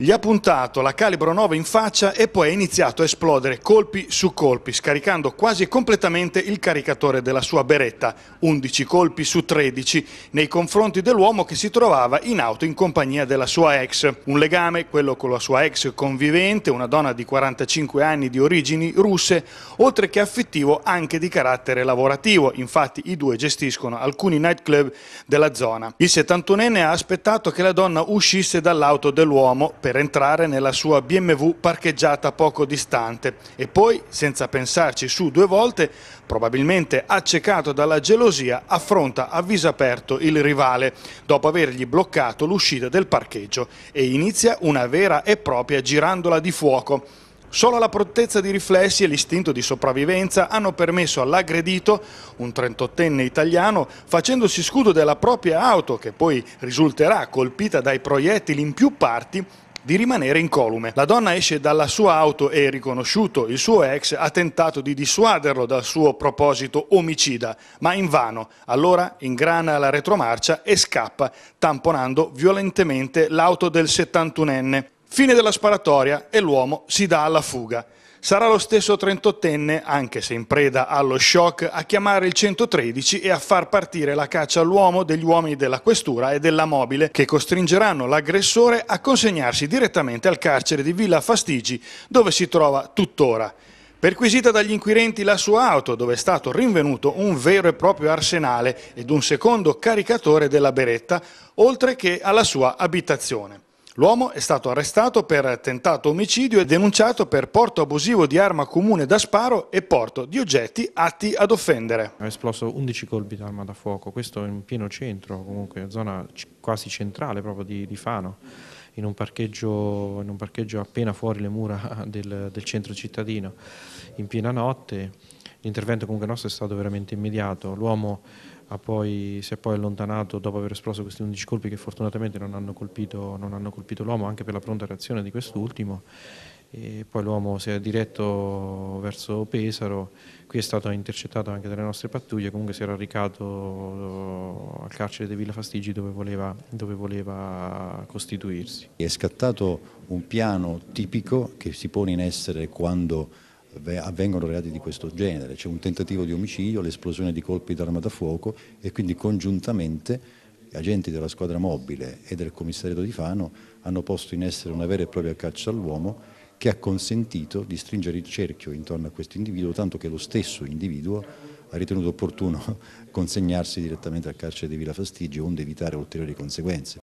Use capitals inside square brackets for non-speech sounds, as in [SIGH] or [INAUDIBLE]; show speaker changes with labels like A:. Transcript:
A: Gli ha puntato la calibro 9 in faccia e poi ha iniziato a esplodere colpi su colpi, scaricando quasi completamente il caricatore della sua beretta, 11 colpi su 13, nei confronti dell'uomo che si trovava in auto in compagnia della sua ex. Un legame, quello con la sua ex convivente, una donna di 45 anni di origini russe, oltre che affettivo anche di carattere lavorativo, infatti i due gestiscono alcuni nightclub della zona. Il 71enne ha aspettato che la donna uscisse dall'auto dell'uomo per entrare nella sua BMW parcheggiata poco distante e poi, senza pensarci su due volte, probabilmente accecato dalla gelosia, affronta a viso aperto il rivale dopo avergli bloccato l'uscita del parcheggio e inizia una vera e propria girandola di fuoco. Solo la prontezza di riflessi e l'istinto di sopravvivenza hanno permesso all'aggredito, un 38enne italiano, facendosi scudo della propria auto, che poi risulterà colpita dai proiettili in più parti, di rimanere incolume. La donna esce dalla sua auto e, riconosciuto il suo ex, ha tentato di dissuaderlo dal suo proposito omicida, ma invano. Allora ingrana la retromarcia e scappa, tamponando violentemente l'auto del 71enne. Fine della sparatoria e l'uomo si dà alla fuga. Sarà lo stesso 38enne, anche se in preda allo shock, a chiamare il 113 e a far partire la caccia all'uomo degli uomini della questura e della mobile, che costringeranno l'aggressore a consegnarsi direttamente al carcere di Villa Fastigi, dove si trova tuttora. Perquisita dagli inquirenti la sua auto, dove è stato rinvenuto un vero e proprio arsenale ed un secondo caricatore della beretta, oltre che alla sua abitazione. L'uomo è stato arrestato per tentato omicidio e denunciato per porto abusivo di arma comune da
B: sparo e porto di oggetti atti ad offendere. Ha esploso 11 colpi di arma da fuoco, questo in pieno centro, comunque zona quasi centrale proprio di, di Fano. In un, parcheggio, in un parcheggio appena fuori le mura [LAUGHS] del, del centro cittadino, in piena notte. L'intervento comunque nostro è stato veramente immediato, l'uomo poi, si è poi allontanato dopo aver esploso questi 11 colpi che fortunatamente non hanno colpito, colpito l'uomo anche per la pronta reazione di quest'ultimo e poi l'uomo si è diretto verso Pesaro, qui è stato intercettato anche dalle nostre pattuglie, comunque si era recato eh, al carcere di Villa Fastigi dove voleva, dove voleva costituirsi.
C: È scattato un piano tipico che si pone in essere quando avvengono reati di questo genere, c'è un tentativo di omicidio, l'esplosione di colpi d'arma da fuoco e quindi congiuntamente agenti della squadra mobile e del commissariato di Fano hanno posto in essere una vera e propria caccia all'uomo che ha consentito di stringere il cerchio intorno a questo individuo, tanto che lo stesso individuo ha ritenuto opportuno [LAUGHS] consegnarsi direttamente al carcere di Villa Fastigio onde evitare ulteriori conseguenze.